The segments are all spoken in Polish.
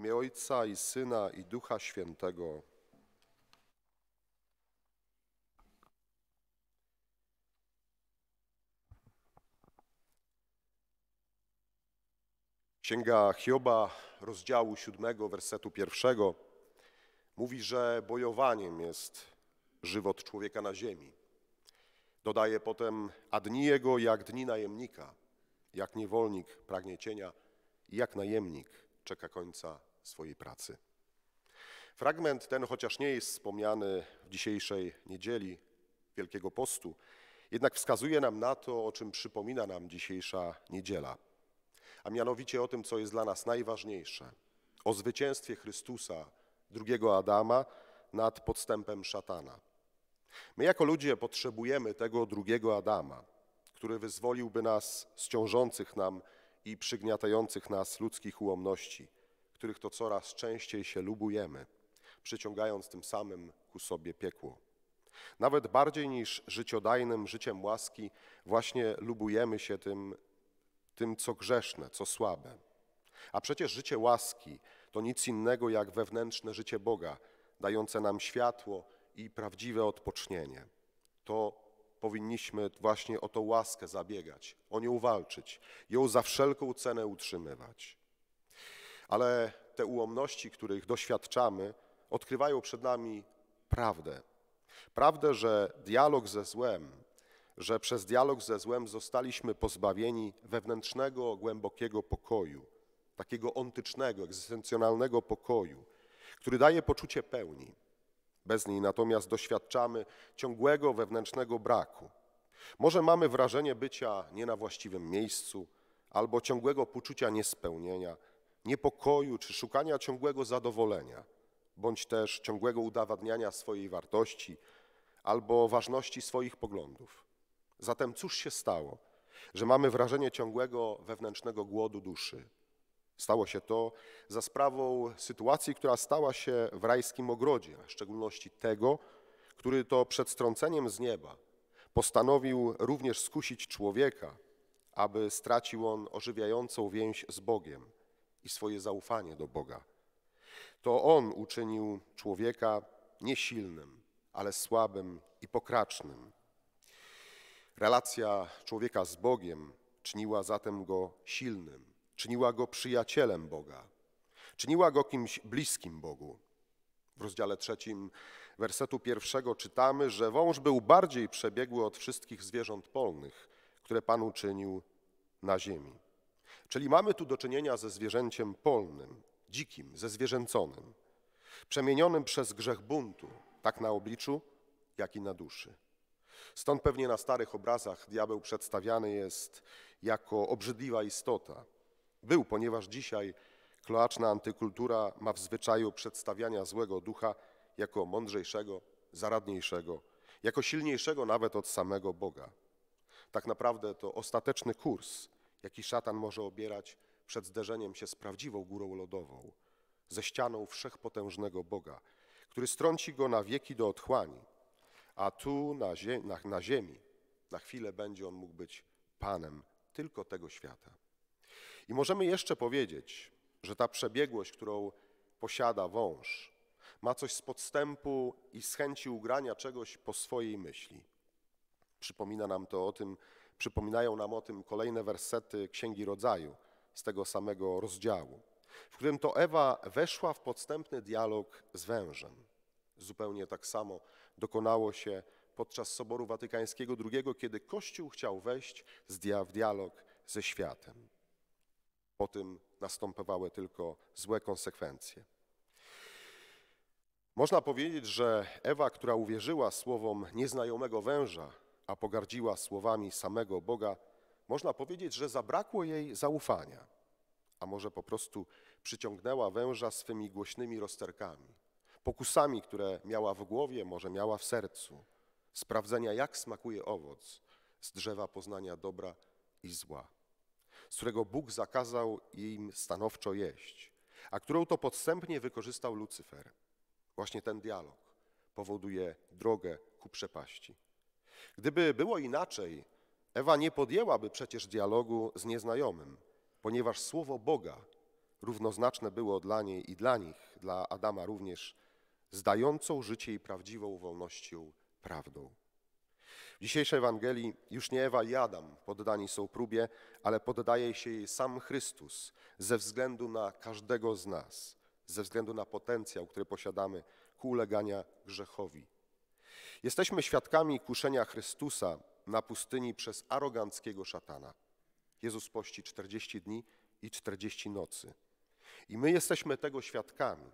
imię Ojca i Syna i Ducha Świętego. Księga Hioba, rozdziału 7, wersetu pierwszego, mówi, że bojowaniem jest żywot człowieka na ziemi. Dodaje potem, a dni jego jak dni najemnika, jak niewolnik pragnie cienia i jak najemnik czeka końca swojej pracy. Fragment ten, chociaż nie jest wspomniany w dzisiejszej niedzieli Wielkiego Postu, jednak wskazuje nam na to, o czym przypomina nam dzisiejsza niedziela, a mianowicie o tym, co jest dla nas najważniejsze o zwycięstwie Chrystusa, drugiego Adama, nad podstępem szatana. My, jako ludzie, potrzebujemy tego drugiego Adama, który wyzwoliłby nas z ciążących nam i przygniatających nas ludzkich ułomności których to coraz częściej się lubujemy, przyciągając tym samym ku sobie piekło. Nawet bardziej niż życiodajnym życiem łaski, właśnie lubujemy się tym, tym co grzeszne, co słabe. A przecież życie łaski to nic innego jak wewnętrzne życie Boga, dające nam światło i prawdziwe odpocznienie. To powinniśmy właśnie o tą łaskę zabiegać, o nią walczyć, ją za wszelką cenę utrzymywać ale te ułomności, których doświadczamy, odkrywają przed nami prawdę. Prawdę, że dialog ze złem, że przez dialog ze złem zostaliśmy pozbawieni wewnętrznego, głębokiego pokoju, takiego ontycznego, egzystencjonalnego pokoju, który daje poczucie pełni. Bez niej natomiast doświadczamy ciągłego wewnętrznego braku. Może mamy wrażenie bycia nie na właściwym miejscu albo ciągłego poczucia niespełnienia niepokoju czy szukania ciągłego zadowolenia, bądź też ciągłego udowadniania swojej wartości albo ważności swoich poglądów. Zatem cóż się stało, że mamy wrażenie ciągłego wewnętrznego głodu duszy? Stało się to za sprawą sytuacji, która stała się w rajskim ogrodzie, a w szczególności tego, który to przed strąceniem z nieba postanowił również skusić człowieka, aby stracił on ożywiającą więź z Bogiem i swoje zaufanie do Boga. To On uczynił człowieka nie silnym, ale słabym i pokracznym. Relacja człowieka z Bogiem czyniła zatem go silnym, czyniła go przyjacielem Boga, czyniła go kimś bliskim Bogu. W rozdziale trzecim wersetu pierwszego czytamy, że wąż był bardziej przebiegły od wszystkich zwierząt polnych, które Pan uczynił na ziemi. Czyli mamy tu do czynienia ze zwierzęciem polnym, dzikim, zezwierzęconym, przemienionym przez grzech buntu, tak na obliczu, jak i na duszy. Stąd pewnie na starych obrazach diabeł przedstawiany jest jako obrzydliwa istota. Był, ponieważ dzisiaj kloaczna antykultura ma w zwyczaju przedstawiania złego ducha jako mądrzejszego, zaradniejszego, jako silniejszego nawet od samego Boga. Tak naprawdę to ostateczny kurs – jaki szatan może obierać przed zderzeniem się z prawdziwą górą lodową, ze ścianą wszechpotężnego Boga, który strąci go na wieki do otchłani, a tu na, ziemi, na, na ziemi na chwilę będzie on mógł być Panem tylko tego świata. I możemy jeszcze powiedzieć, że ta przebiegłość, którą posiada wąż, ma coś z podstępu i z chęci ugrania czegoś po swojej myśli. Przypomina nam to o tym, Przypominają nam o tym kolejne wersety Księgi Rodzaju z tego samego rozdziału, w którym to Ewa weszła w podstępny dialog z wężem. Zupełnie tak samo dokonało się podczas Soboru Watykańskiego II, kiedy Kościół chciał wejść w dialog ze światem. Po tym następowały tylko złe konsekwencje. Można powiedzieć, że Ewa, która uwierzyła słowom nieznajomego węża, a pogardziła słowami samego Boga, można powiedzieć, że zabrakło jej zaufania, a może po prostu przyciągnęła węża swymi głośnymi rozterkami, pokusami, które miała w głowie, może miała w sercu, sprawdzenia, jak smakuje owoc z drzewa poznania dobra i zła, z którego Bóg zakazał im stanowczo jeść, a którą to podstępnie wykorzystał Lucyfer. Właśnie ten dialog powoduje drogę ku przepaści. Gdyby było inaczej, Ewa nie podjęłaby przecież dialogu z nieznajomym, ponieważ słowo Boga równoznaczne było dla niej i dla nich, dla Adama również, zdającą życie i prawdziwą wolnością prawdą. W dzisiejszej Ewangelii już nie Ewa i Adam poddani są próbie, ale poddaje się jej sam Chrystus ze względu na każdego z nas, ze względu na potencjał, który posiadamy ku ulegania grzechowi, Jesteśmy świadkami kuszenia Chrystusa na pustyni przez aroganckiego szatana. Jezus pości 40 dni i 40 nocy. I my jesteśmy tego świadkami,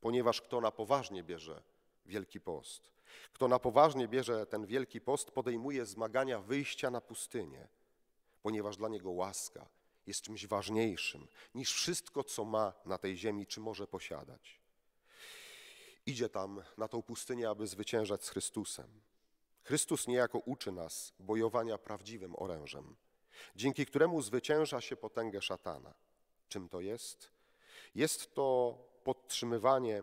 ponieważ kto na poważnie bierze Wielki Post, kto na poważnie bierze ten Wielki Post, podejmuje zmagania wyjścia na pustynię, ponieważ dla niego łaska jest czymś ważniejszym niż wszystko, co ma na tej ziemi, czy może posiadać idzie tam na tą pustynię, aby zwyciężać z Chrystusem. Chrystus niejako uczy nas bojowania prawdziwym orężem, dzięki któremu zwycięża się potęgę szatana. Czym to jest? Jest to podtrzymywanie,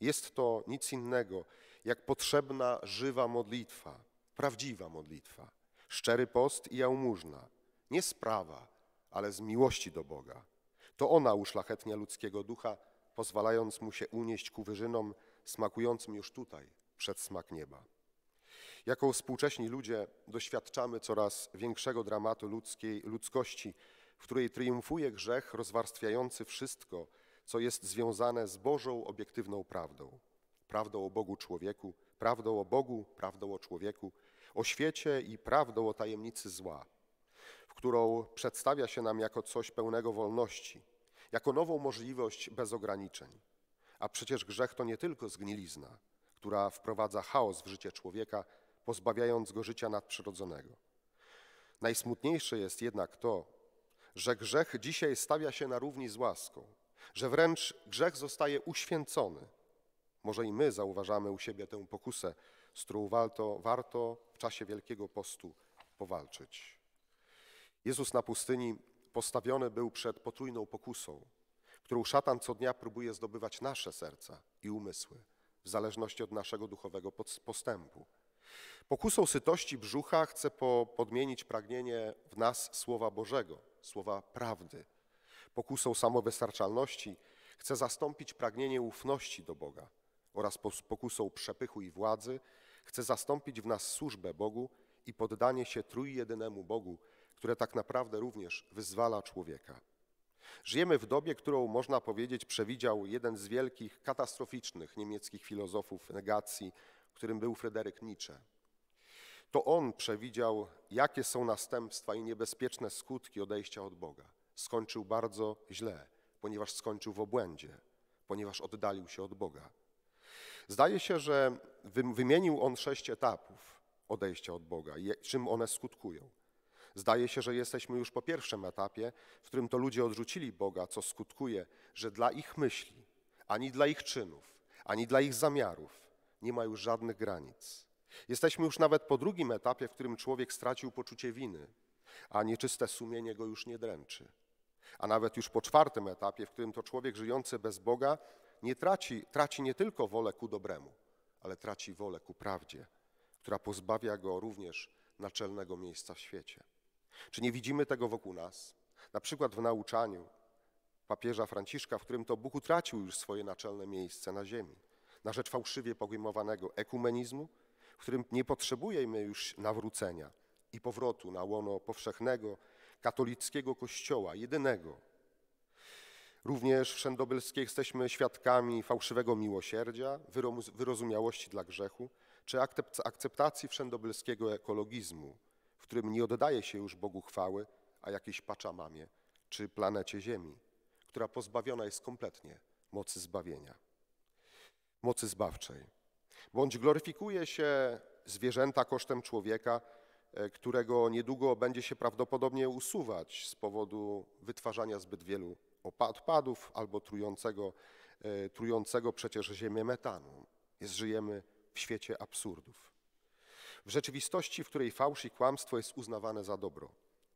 jest to nic innego jak potrzebna żywa modlitwa, prawdziwa modlitwa, szczery post i jałmużna, nie sprawa, ale z miłości do Boga. To ona uszlachetnia ludzkiego ducha, pozwalając mu się unieść ku wyżynom smakującym już tutaj przed smak nieba. Jako współcześni ludzie doświadczamy coraz większego dramatu ludzkiej, ludzkości, w której triumfuje grzech rozwarstwiający wszystko, co jest związane z Bożą obiektywną prawdą. Prawdą o Bogu człowieku, prawdą o Bogu, prawdą o człowieku, o świecie i prawdą o tajemnicy zła, w którą przedstawia się nam jako coś pełnego wolności, jako nową możliwość bez ograniczeń. A przecież grzech to nie tylko zgnilizna, która wprowadza chaos w życie człowieka, pozbawiając go życia nadprzyrodzonego. Najsmutniejsze jest jednak to, że grzech dzisiaj stawia się na równi z łaską, że wręcz grzech zostaje uświęcony. Może i my zauważamy u siebie tę pokusę, z którą warto, warto w czasie Wielkiego Postu powalczyć. Jezus na pustyni postawiony był przed potrójną pokusą którą szatan co dnia próbuje zdobywać nasze serca i umysły, w zależności od naszego duchowego postępu. Pokusą sytości brzucha chce po podmienić pragnienie w nas Słowa Bożego, Słowa prawdy. Pokusą samowystarczalności chce zastąpić pragnienie ufności do Boga oraz pokusą przepychu i władzy chce zastąpić w nas służbę Bogu i poddanie się trójjedynemu Bogu, które tak naprawdę również wyzwala człowieka. Żyjemy w dobie, którą można powiedzieć przewidział jeden z wielkich, katastroficznych niemieckich filozofów negacji, którym był Fryderyk Nietzsche. To on przewidział, jakie są następstwa i niebezpieczne skutki odejścia od Boga. Skończył bardzo źle, ponieważ skończył w obłędzie, ponieważ oddalił się od Boga. Zdaje się, że wymienił on sześć etapów odejścia od Boga i czym one skutkują. Zdaje się, że jesteśmy już po pierwszym etapie, w którym to ludzie odrzucili Boga, co skutkuje, że dla ich myśli, ani dla ich czynów, ani dla ich zamiarów nie ma już żadnych granic. Jesteśmy już nawet po drugim etapie, w którym człowiek stracił poczucie winy, a nieczyste sumienie go już nie dręczy. A nawet już po czwartym etapie, w którym to człowiek żyjący bez Boga nie traci, traci nie tylko wolę ku dobremu, ale traci wolę ku prawdzie, która pozbawia go również naczelnego miejsca w świecie. Czy nie widzimy tego wokół nas? Na przykład w nauczaniu papieża Franciszka, w którym to Bóg utracił już swoje naczelne miejsce na ziemi, na rzecz fałszywie pojmowanego ekumenizmu, w którym nie potrzebujemy już nawrócenia i powrotu na łono powszechnego katolickiego kościoła, jedynego. Również w Szendobylskiej jesteśmy świadkami fałszywego miłosierdzia, wyrozumiałości dla grzechu, czy akceptacji wszędobylskiego ekologizmu, w którym nie oddaje się już Bogu chwały, a jakiejś paczamamie czy planecie Ziemi, która pozbawiona jest kompletnie mocy zbawienia, mocy zbawczej. Bądź gloryfikuje się zwierzęta kosztem człowieka, e, którego niedługo będzie się prawdopodobnie usuwać z powodu wytwarzania zbyt wielu odpadów albo trującego, e, trującego przecież ziemię metanu. Jest, żyjemy w świecie absurdów. W rzeczywistości, w której fałsz i kłamstwo jest uznawane za dobro,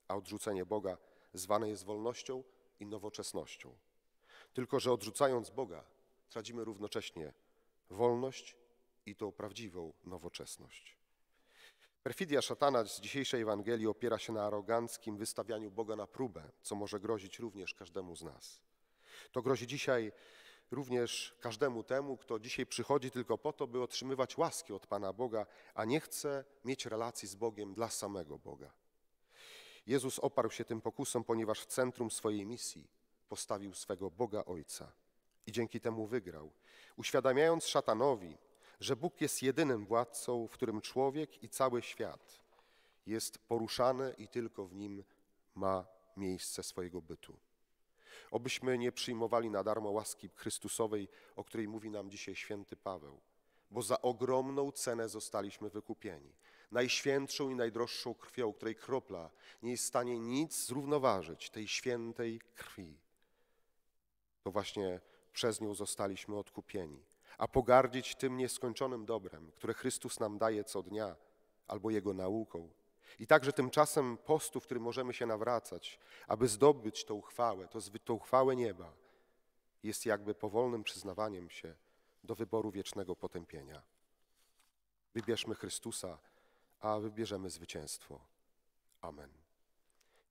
a odrzucenie Boga zwane jest wolnością i nowoczesnością. Tylko, że odrzucając Boga, tracimy równocześnie wolność i tą prawdziwą nowoczesność. Perfidia szatana z dzisiejszej Ewangelii opiera się na aroganckim wystawianiu Boga na próbę, co może grozić również każdemu z nas. To grozi dzisiaj również każdemu temu, kto dzisiaj przychodzi tylko po to, by otrzymywać łaski od Pana Boga, a nie chce mieć relacji z Bogiem dla samego Boga. Jezus oparł się tym pokusom, ponieważ w centrum swojej misji postawił swego Boga Ojca i dzięki temu wygrał, uświadamiając szatanowi, że Bóg jest jedynym władcą, w którym człowiek i cały świat jest poruszany i tylko w nim ma miejsce swojego bytu. Obyśmy nie przyjmowali na darmo łaski Chrystusowej, o której mówi nam dzisiaj święty Paweł, bo za ogromną cenę zostaliśmy wykupieni. Najświętszą i najdroższą krwią, której kropla nie jest w stanie nic zrównoważyć, tej świętej krwi. To właśnie przez nią zostaliśmy odkupieni. A pogardzić tym nieskończonym dobrem, które Chrystus nam daje co dnia, albo Jego nauką, i także tymczasem postu, w którym możemy się nawracać, aby zdobyć tą uchwałę, to, tą uchwałę nieba, jest jakby powolnym przyznawaniem się do wyboru wiecznego potępienia. Wybierzmy Chrystusa, a wybierzemy zwycięstwo. Amen.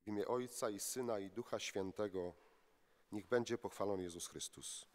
W imię Ojca i Syna i Ducha Świętego niech będzie pochwalony Jezus Chrystus.